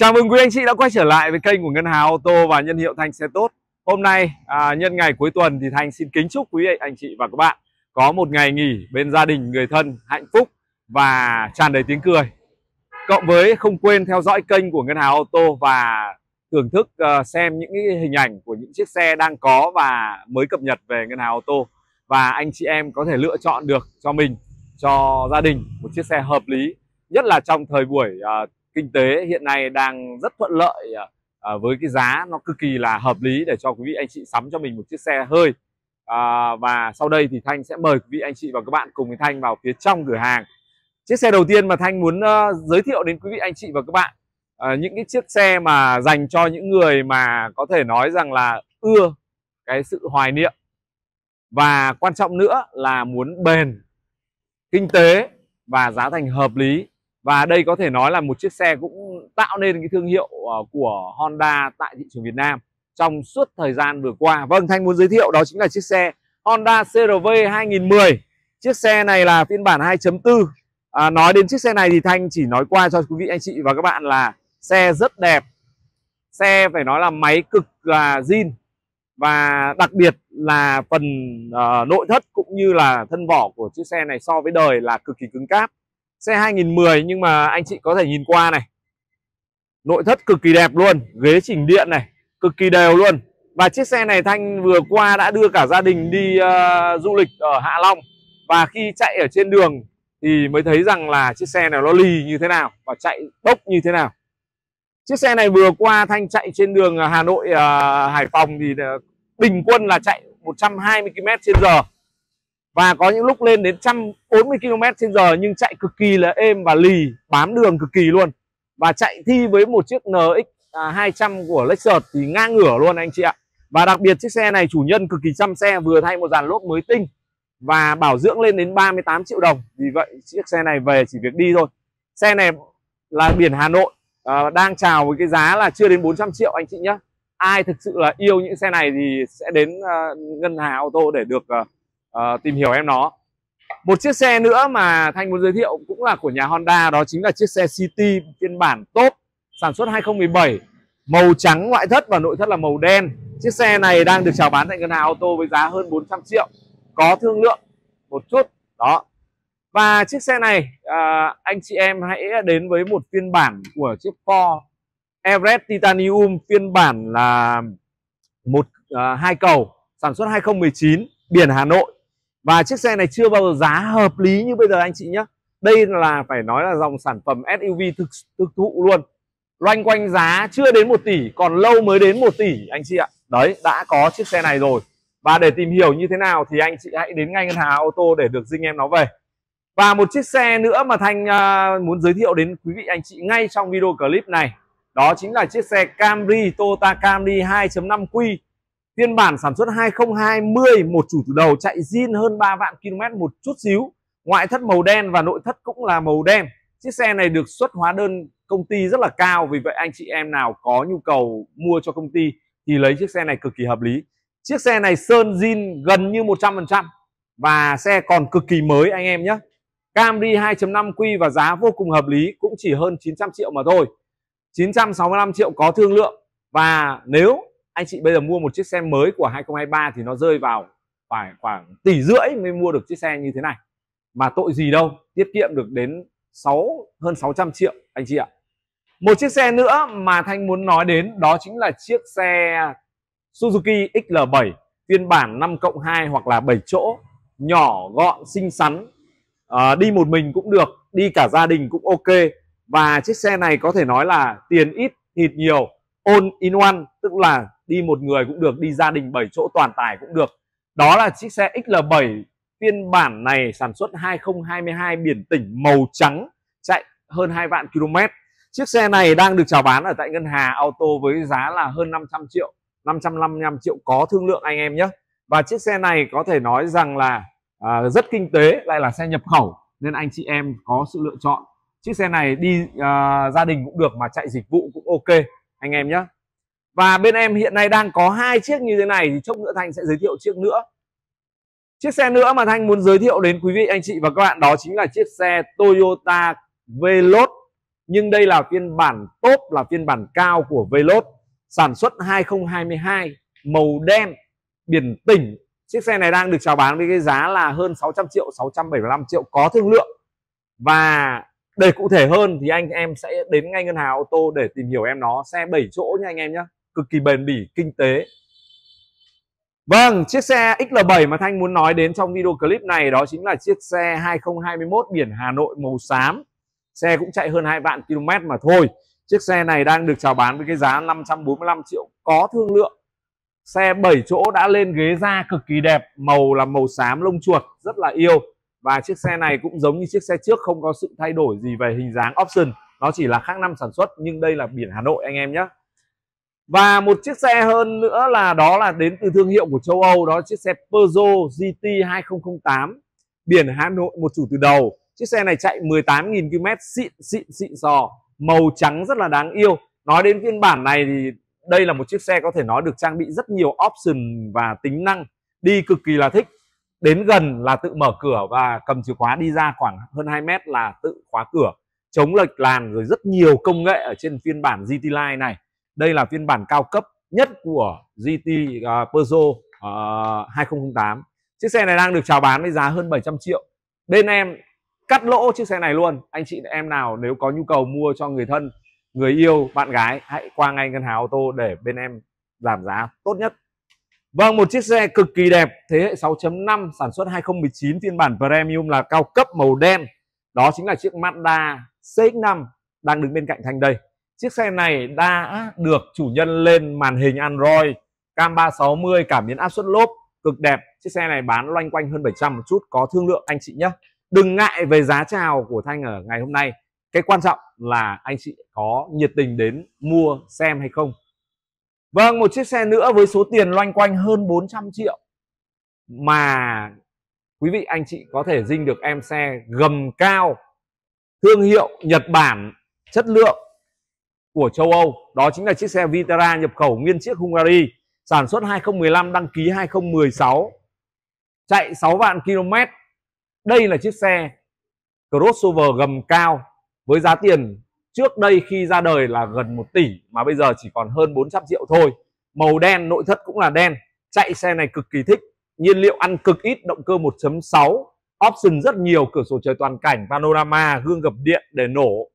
Chào mừng quý anh chị đã quay trở lại với kênh của Ngân Hà Ô Tô và nhân hiệu Thanh Xe Tốt Hôm nay à, nhân ngày cuối tuần thì Thanh xin kính chúc quý anh chị và các bạn Có một ngày nghỉ bên gia đình, người thân, hạnh phúc và tràn đầy tiếng cười Cộng với không quên theo dõi kênh của Ngân Hà Ô Tô và thưởng thức uh, xem những hình ảnh của những chiếc xe đang có và mới cập nhật về Ngân Hà Ô Tô Và anh chị em có thể lựa chọn được cho mình, cho gia đình một chiếc xe hợp lý Nhất là trong thời buổi uh, kinh tế hiện nay đang rất thuận lợi à, à, với cái giá nó cực kỳ là hợp lý để cho quý vị anh chị sắm cho mình một chiếc xe hơi à, và sau đây thì Thanh sẽ mời quý vị anh chị và các bạn cùng với Thanh vào phía trong cửa hàng chiếc xe đầu tiên mà Thanh muốn giới thiệu đến quý vị anh chị và các bạn uh, những cái chiếc xe mà dành cho những người mà có thể nói rằng là ưa cái sự hoài niệm và quan trọng nữa là muốn bền kinh tế và giá thành hợp lý và đây có thể nói là một chiếc xe cũng tạo nên cái thương hiệu ờ, của Honda tại thị trường Việt Nam trong suốt thời gian vừa qua. Vâng, Thanh muốn giới thiệu đó chính là chiếc xe Honda CRV 2010. Chiếc xe này là phiên bản 2.4. À, nói đến chiếc xe này thì Thanh chỉ nói qua cho quý vị anh chị và các bạn là xe rất đẹp. Xe phải nói là máy cực là zin và đặc biệt là phần uh, nội thất cũng như là thân vỏ của chiếc xe này so với đời là cực kỳ cứng cáp Xe 2010 nhưng mà anh chị có thể nhìn qua này Nội thất cực kỳ đẹp luôn Ghế chỉnh điện này Cực kỳ đều luôn Và chiếc xe này Thanh vừa qua đã đưa cả gia đình đi uh, du lịch ở Hạ Long Và khi chạy ở trên đường Thì mới thấy rằng là chiếc xe này nó lì như thế nào Và chạy bốc như thế nào Chiếc xe này vừa qua Thanh chạy trên đường Hà Nội uh, Hải Phòng Thì uh, bình quân là chạy 120 km trên giờ và có những lúc lên đến 140 km trên giờ nhưng chạy cực kỳ là êm và lì bám đường cực kỳ luôn và chạy thi với một chiếc NX 200 à, của Lexus thì ngang ngửa luôn anh chị ạ và đặc biệt chiếc xe này chủ nhân cực kỳ chăm xe vừa thay một dàn lốp mới tinh và bảo dưỡng lên đến 38 triệu đồng vì vậy chiếc xe này về chỉ việc đi thôi xe này là biển Hà Nội à, đang chào với cái giá là chưa đến 400 triệu anh chị nhé ai thực sự là yêu những xe này thì sẽ đến uh, ngân hàng ô tô để được uh, uh, tìm hiểu em nó một chiếc xe nữa mà Thanh muốn giới thiệu cũng là của nhà Honda đó chính là chiếc xe City phiên bản top sản xuất 2017 màu trắng ngoại thất và nội thất là màu đen chiếc xe này đang được chào bán tại ngân hàng ô tô với giá hơn 400 triệu có thương lượng một chút đó và chiếc xe này à, anh chị em hãy đến với một phiên bản của chiếc Ford Everest Titanium phiên bản là một à, hai cầu sản xuất 2019 biển Hà Nội và chiếc xe này chưa bao giờ giá hợp lý như bây giờ anh chị nhé đây là phải nói là dòng sản phẩm SUV thực thực thụ luôn loanh quanh giá chưa đến 1 tỷ còn lâu mới đến 1 tỷ anh chị ạ đấy đã có chiếc xe này rồi và để tìm hiểu như thế nào thì anh chị hãy đến ngay ngân hàng ô tô để được dinh em nó về và một chiếc xe nữa mà Thanh uh, muốn giới thiệu đến quý vị anh chị ngay trong video clip này đó chính là chiếc xe Camry Toyota Camry 2.5 Q Phiên bản sản xuất 2020 một chủ từ đầu chạy zin hơn 3 vạn km một chút xíu. Ngoại thất màu đen và nội thất cũng là màu đen. Chiếc xe này được xuất hóa đơn công ty rất là cao vì vậy anh chị em nào có nhu cầu mua cho công ty thì lấy chiếc xe này cực kỳ hợp lý. Chiếc xe này sơn zin gần như 100% và xe còn cực kỳ mới anh em nhé. Camry 2.5 Q và giá vô cùng hợp lý cũng chỉ hơn 900 triệu mà thôi. 965 triệu có thương lượng và nếu anh chị bây giờ mua một chiếc xe mới của 2023 thì nó rơi vào khoảng khoảng tỷ rưỡi mới mua được chiếc xe như thế này mà tội gì đâu tiết kiệm được đến 6 hơn 600 triệu anh chị ạ một chiếc xe nữa mà Thanh muốn nói đến đó chính là chiếc xe Suzuki XL7 phiên bản 5 cộng 2 hoặc là 7 chỗ nhỏ gọn xinh xắn à, đi một mình cũng được đi cả gia đình cũng ok và chiếc xe này có thể nói là tiền ít thịt nhiều all in one tức là đi một người cũng được đi gia đình 7 chỗ toàn tải cũng được đó là chiếc xe XL7 phiên bản này sản xuất 2022 biển tỉnh màu trắng chạy hơn 2 vạn km chiếc xe này đang được chào bán ở tại ngân hà auto với giá là hơn 500 triệu 555 triệu có thương lượng anh em nhé và chiếc xe này có thể nói rằng là à, rất kinh tế lại là xe nhập khẩu nên anh chị em có sự lựa chọn chiếc xe này đi à, gia đình cũng được mà chạy dịch vụ cũng ok anh em nhé và bên em hiện nay đang có hai chiếc như thế này thì chốc nữa Thanh sẽ giới thiệu chiếc nữa chiếc xe nữa mà Thanh muốn giới thiệu đến quý vị anh chị và các bạn đó chính là chiếc xe Toyota Veloz nhưng đây là phiên bản top là phiên bản cao của Veloz sản xuất 2022 màu đen biển tỉnh chiếc xe này đang được chào bán với cái giá là hơn 600 triệu 675 triệu có thương lượng và để cụ thể hơn thì anh em sẽ đến ngay ngân hàng ô tô để tìm hiểu em nó xe 7 chỗ nha anh em nhé cực kỳ bền bỉ kinh tế Vâng, chiếc xe XL7 mà Thanh muốn nói đến trong video clip này đó chính là chiếc xe 2021 biển Hà Nội màu xám. Xe cũng chạy hơn 2 vạn km mà thôi. Chiếc xe này đang được chào bán với cái giá 545 triệu có thương lượng. Xe 7 chỗ đã lên ghế da cực kỳ đẹp, màu là màu xám lông chuột, rất là yêu và chiếc xe này cũng giống như chiếc xe trước không có sự thay đổi gì về hình dáng option nó chỉ là khác năm sản xuất nhưng đây là biển Hà Nội anh em nhé và một chiếc xe hơn nữa là đó là đến từ thương hiệu của châu Âu đó chiếc xe Peugeot GT 2008 biển Hà Nội một chủ từ đầu chiếc xe này chạy 18.000 km xịn xịn xịn sò màu trắng rất là đáng yêu nói đến phiên bản này thì đây là một chiếc xe có thể nói được trang bị rất nhiều option và tính năng đi cực kỳ là thích đến gần là tự mở cửa và cầm chìa khóa đi ra khoảng hơn 2 mét là tự khóa cửa chống lệch làn rồi rất nhiều công nghệ ở trên phiên bản GT Line này đây là phiên bản cao cấp nhất của GT uh, à, Peugeot uh, à, 2008 chiếc xe này đang được chào bán với giá hơn 700 triệu bên em cắt lỗ chiếc xe này luôn anh chị em nào nếu có nhu cầu mua cho người thân người yêu bạn gái hãy qua ngay ngân hàng ô tô để bên em giảm giá tốt nhất Vâng, một chiếc xe cực kỳ đẹp, thế hệ 6.5 sản xuất 2019 phiên bản premium là cao cấp màu đen. Đó chính là chiếc Mazda CX-5 đang đứng bên cạnh Thanh đây. Chiếc xe này đã được chủ nhân lên màn hình Android, cam 360, cảm biến áp suất lốp cực đẹp. Chiếc xe này bán loanh quanh hơn 700 một chút, có thương lượng anh chị nhé. Đừng ngại về giá chào của Thanh ở ngày hôm nay. Cái quan trọng là anh chị có nhiệt tình đến mua xem hay không. Vâng, một chiếc xe nữa với số tiền loanh quanh hơn 400 triệu mà quý vị anh chị có thể dinh được em xe gầm cao thương hiệu Nhật Bản chất lượng của châu Âu. Đó chính là chiếc xe Vitara nhập khẩu nguyên chiếc Hungary, sản xuất 2015, đăng ký 2016, chạy 6 vạn km. Đây là chiếc xe crossover gầm cao với giá tiền trước đây khi ra đời là gần 1 tỷ mà bây giờ chỉ còn hơn 400 triệu thôi màu đen nội thất cũng là đen chạy xe này cực kỳ thích nhiên liệu ăn cực ít động cơ 1.6 option rất nhiều cửa sổ trời toàn cảnh panorama gương gập điện để nổ uh,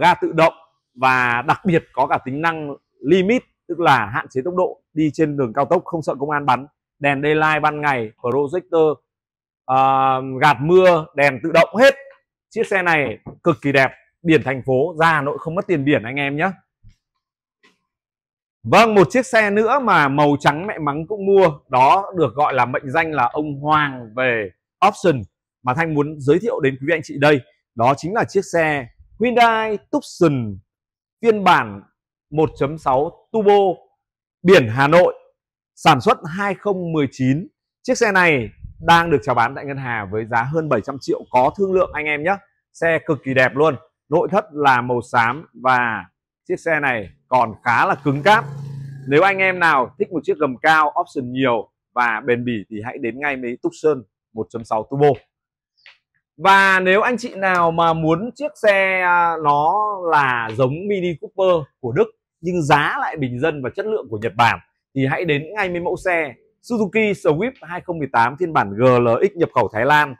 ga tự động và đặc biệt có cả tính năng limit tức là hạn chế tốc độ đi trên đường cao tốc không sợ công an bắn đèn daylight ban ngày projector uh, gạt mưa đèn tự động hết chiếc xe này cực kỳ đẹp biển thành phố ra Hà Nội không mất tiền biển anh em nhé Vâng, một chiếc xe nữa mà màu trắng mẹ mắng cũng mua Đó được gọi là mệnh danh là ông Hoàng về option Mà Thanh muốn giới thiệu đến quý vị anh chị đây Đó chính là chiếc xe Hyundai Tucson phiên bản 1.6 Turbo biển Hà Nội sản xuất 2019 Chiếc xe này đang được chào bán tại ngân hà với giá hơn 700 triệu có thương lượng anh em nhé Xe cực kỳ đẹp luôn nội thất là màu xám và chiếc xe này còn khá là cứng cáp nếu anh em nào thích một chiếc gầm cao option nhiều và bền bỉ thì hãy đến ngay với Tucson 1.6 turbo và nếu anh chị nào mà muốn chiếc xe à, nó là giống Mini Cooper của Đức nhưng giá lại bình dân và chất lượng của Nhật Bản thì hãy đến ngay với mẫu xe Suzuki Swift 2018 phiên bản GLX nhập khẩu Thái Lan.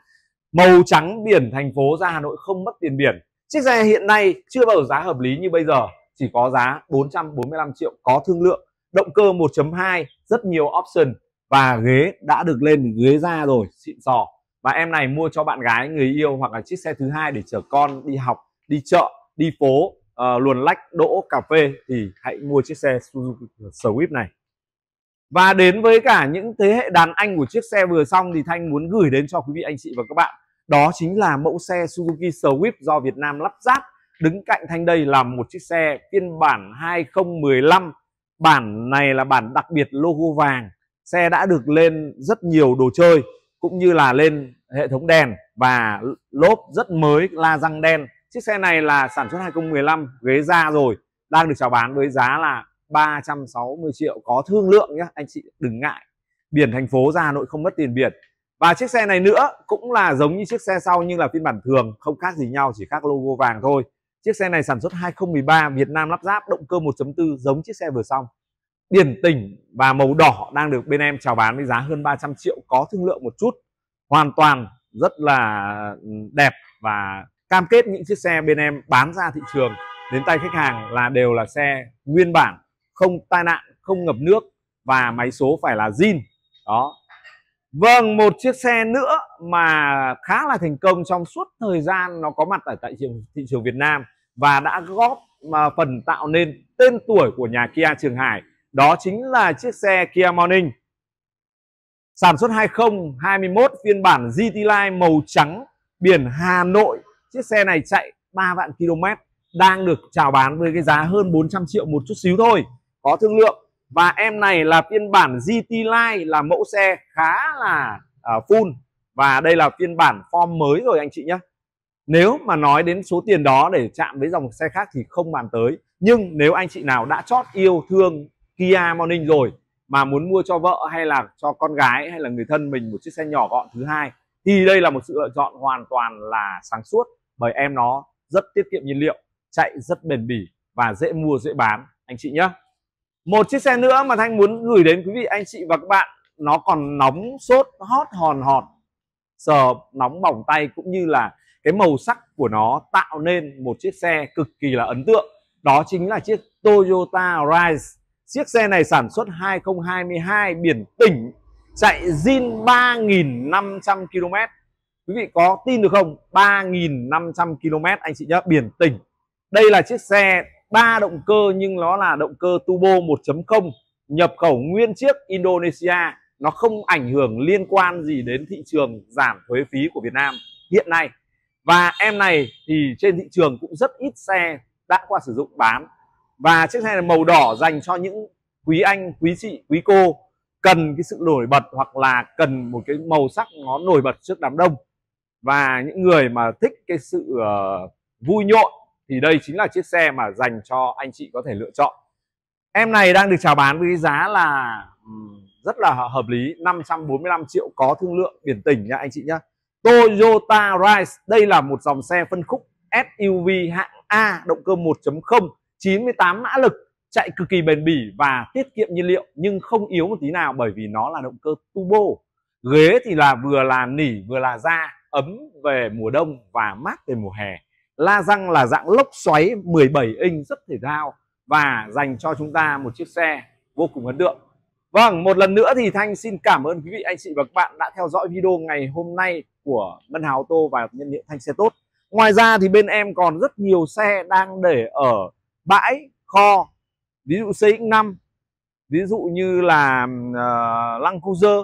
Màu trắng biển thành phố ra Hà Nội không mất tiền biển Chiếc xe hiện nay chưa bao giờ giá hợp lý như bây giờ, chỉ có giá 445 triệu có thương lượng, động cơ 1.2, rất nhiều option và ghế đã được lên ghế da rồi, xịn sò. Và em này mua cho bạn gái, người yêu hoặc là chiếc xe thứ hai để chở con đi học, đi chợ, đi phố, uh, luồn lách đỗ cà phê thì hãy mua chiếc xe Suzuki Swift này. Và đến với cả những thế hệ đàn anh của chiếc xe vừa xong thì Thanh muốn gửi đến cho quý vị anh chị và các bạn đó chính là mẫu xe Suzuki Swift do Việt Nam lắp ráp đứng cạnh thanh đây là một chiếc xe phiên bản 2015 bản này là bản đặc biệt logo vàng xe đã được lên rất nhiều đồ chơi cũng như là lên hệ thống đèn và lốp rất mới la răng đen chiếc xe này là sản xuất 2015 ghế da rồi đang được chào bán với giá là 360 triệu có thương lượng nhé anh chị đừng ngại biển thành phố ra nội không mất tiền biển và chiếc xe này nữa cũng là giống như chiếc xe sau nhưng là phiên bản thường không khác gì nhau chỉ khác logo vàng thôi chiếc xe này sản xuất 2013 Việt Nam lắp ráp động cơ 1.4 giống chiếc xe vừa xong điển tỉnh và màu đỏ đang được bên em chào bán với giá hơn 300 triệu có thương lượng một chút hoàn toàn rất là ừ, đẹp và cam kết những chiếc xe bên em bán ra thị trường đến tay khách hàng là đều là xe nguyên bản không tai nạn không ngập nước và máy số phải là zin đó Vâng, một chiếc xe nữa mà khá là thành công trong suốt thời gian nó có mặt ở tại trường, thị trường Việt Nam và đã góp mà phần tạo nên tên tuổi của nhà Kia Trường Hải. Đó chính là chiếc xe Kia Morning. Sản xuất 2021 phiên bản GT Line màu trắng biển Hà Nội. Chiếc xe này chạy 3 vạn km đang được chào bán với cái giá hơn 400 triệu một chút xíu thôi. Có thương lượng và em này là phiên bản GT Line là mẫu xe khá là uh, full và đây là phiên bản form mới rồi anh chị nhé nếu mà nói đến số tiền đó để chạm với dòng xe khác thì không bàn tới nhưng nếu anh chị nào đã chót yêu thương Kia Morning rồi mà muốn mua cho vợ hay là cho con gái hay là người thân mình một chiếc xe nhỏ gọn thứ hai thì đây là một sự lựa chọn hoàn toàn là sáng suốt bởi em nó rất tiết kiệm nhiên liệu chạy rất bền bỉ và dễ mua dễ bán anh chị nhé một chiếc xe nữa mà thanh muốn gửi đến quý vị anh chị và các bạn nó còn nóng sốt hót hòn hòn sờ nóng bỏng tay cũng như là cái màu sắc của nó tạo nên một chiếc xe cực kỳ là ấn tượng đó chính là chiếc Toyota Rise chiếc xe này sản xuất 2022 biển tỉnh chạy zin 3.500 km quý vị có tin được không 3.500 km anh chị nhớ biển tỉnh đây là chiếc xe ba động cơ nhưng nó là động cơ turbo 1.0 nhập khẩu nguyên chiếc Indonesia nó không ảnh hưởng liên quan gì đến thị trường giảm thuế phí của Việt Nam hiện nay và em này thì trên thị trường cũng rất ít xe đã qua sử dụng bán và chiếc xe này màu đỏ dành cho những quý anh quý chị quý cô cần cái sự nổi bật hoặc là cần một cái màu sắc nó nổi bật trước đám đông và những người mà thích cái sự uh, vui nhộn thì đây chính là chiếc xe mà dành cho anh chị có thể lựa chọn em này đang được chào bán với giá là rất là hợp lý 545 triệu có thương lượng biển tỉnh nha anh chị nhá Toyota Rise đây là một dòng xe phân khúc SUV hạng A động cơ 1.0 98 mã lực chạy cực kỳ bền bỉ và tiết kiệm nhiên liệu nhưng không yếu một tí nào bởi vì nó là động cơ turbo ghế thì là vừa là nỉ vừa là da ấm về mùa đông và mát về mùa hè la răng là dạng lốc xoáy 17 inch rất thể thao và dành cho chúng ta một chiếc xe vô cùng ấn tượng Vâng, một lần nữa thì Thanh xin cảm ơn quý vị, anh chị và các bạn đã theo dõi video ngày hôm nay của Ngân Hào ô tô và nhân hiệu Thanh xe tốt. Ngoài ra thì bên em còn rất nhiều xe đang để ở bãi, kho, ví dụ CX5, ví dụ như là uh, ờ, Lăng Cruiser,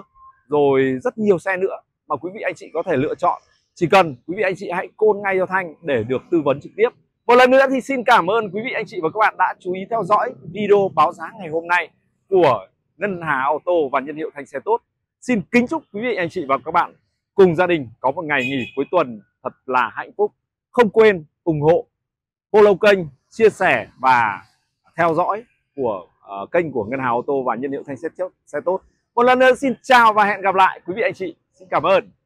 rồi rất nhiều xe nữa mà quý vị anh chị có thể lựa chọn chỉ cần quý vị anh chị hãy côn ngay cho Thanh để được tư vấn trực tiếp. Một lần nữa thì xin cảm ơn quý vị anh chị và các bạn đã chú ý theo dõi video báo giá ngày hôm nay của Ngân Hà ô tô và nhân hiệu Thanh xe tốt. Xin kính chúc quý vị anh chị và các bạn cùng gia đình có một ngày nghỉ cuối tuần thật là hạnh phúc. Không quên ủng hộ follow kênh, chia sẻ và theo dõi của uh, kênh của Ngân Hà ô tô và nhân hiệu Thanh xe, xe tốt. Một lần nữa xin chào và hẹn gặp lại quý vị anh chị. Xin cảm ơn.